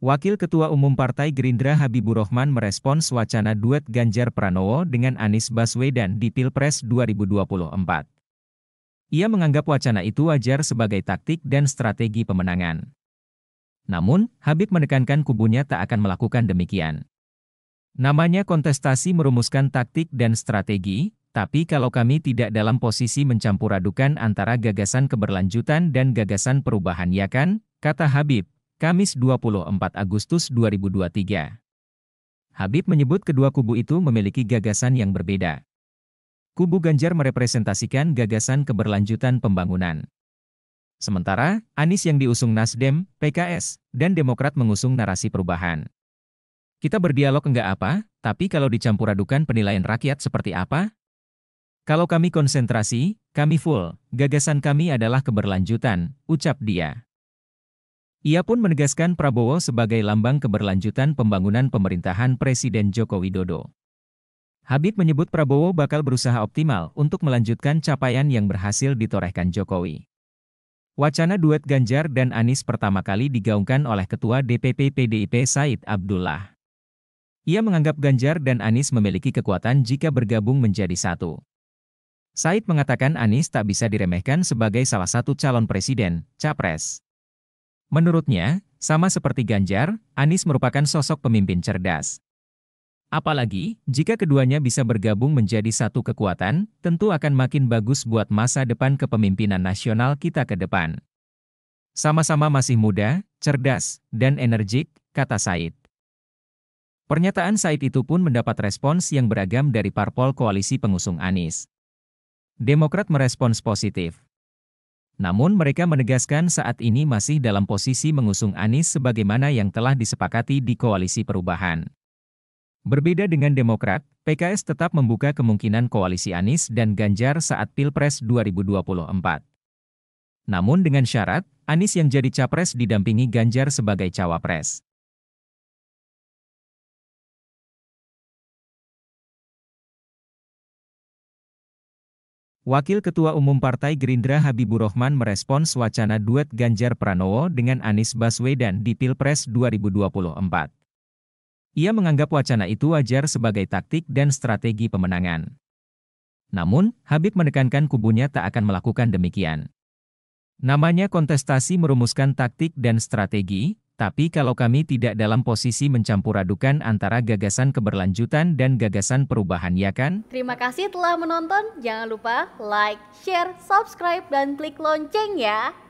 Wakil Ketua Umum Partai Gerindra Habibur Rahman merespons wacana duet Ganjar Pranowo dengan Anies Baswedan di Pilpres 2024. Ia menganggap wacana itu wajar sebagai taktik dan strategi pemenangan. Namun, Habib menekankan kubunya tak akan melakukan demikian. Namanya kontestasi merumuskan taktik dan strategi, tapi kalau kami tidak dalam posisi mencampuradukan antara gagasan keberlanjutan dan gagasan perubahan ya kan, kata Habib, Kamis 24 Agustus 2023. Habib menyebut kedua kubu itu memiliki gagasan yang berbeda. Kubu Ganjar merepresentasikan gagasan keberlanjutan pembangunan. Sementara, Anies yang diusung Nasdem, PKS, dan Demokrat mengusung narasi perubahan. Kita berdialog enggak apa, tapi kalau dicampur adukan penilaian rakyat seperti apa? Kalau kami konsentrasi, kami full, gagasan kami adalah keberlanjutan, ucap dia. Ia pun menegaskan Prabowo sebagai lambang keberlanjutan pembangunan pemerintahan Presiden Joko Widodo. Habib menyebut Prabowo bakal berusaha optimal untuk melanjutkan capaian yang berhasil ditorehkan Jokowi. Wacana duet Ganjar dan Anies pertama kali digaungkan oleh Ketua DPP PDIP Said Abdullah. Ia menganggap Ganjar dan Anies memiliki kekuatan jika bergabung menjadi satu. Said mengatakan Anies tak bisa diremehkan sebagai salah satu calon presiden, capres. Menurutnya, sama seperti Ganjar, Anies merupakan sosok pemimpin cerdas. Apalagi, jika keduanya bisa bergabung menjadi satu kekuatan, tentu akan makin bagus buat masa depan kepemimpinan nasional kita ke depan. Sama-sama masih muda, cerdas, dan energik, kata Said. Pernyataan Said itu pun mendapat respons yang beragam dari parpol koalisi pengusung Anies. Demokrat merespons positif. Namun mereka menegaskan saat ini masih dalam posisi mengusung Anies sebagaimana yang telah disepakati di Koalisi Perubahan. Berbeda dengan Demokrat, PKS tetap membuka kemungkinan koalisi Anies dan Ganjar saat Pilpres 2024. Namun dengan syarat, Anies yang jadi capres didampingi Ganjar sebagai cawapres. Wakil Ketua Umum Partai Gerindra Habibur Rahman merespons wacana duet Ganjar Pranowo dengan Anies Baswedan di Pilpres 2024. Ia menganggap wacana itu wajar sebagai taktik dan strategi pemenangan. Namun, Habib menekankan kubunya tak akan melakukan demikian. Namanya kontestasi merumuskan taktik dan strategi, tapi kalau kami tidak dalam posisi mencampur adukan antara gagasan keberlanjutan dan gagasan perubahan ya kan? Terima kasih telah menonton. Jangan lupa like, share, subscribe, dan klik lonceng ya.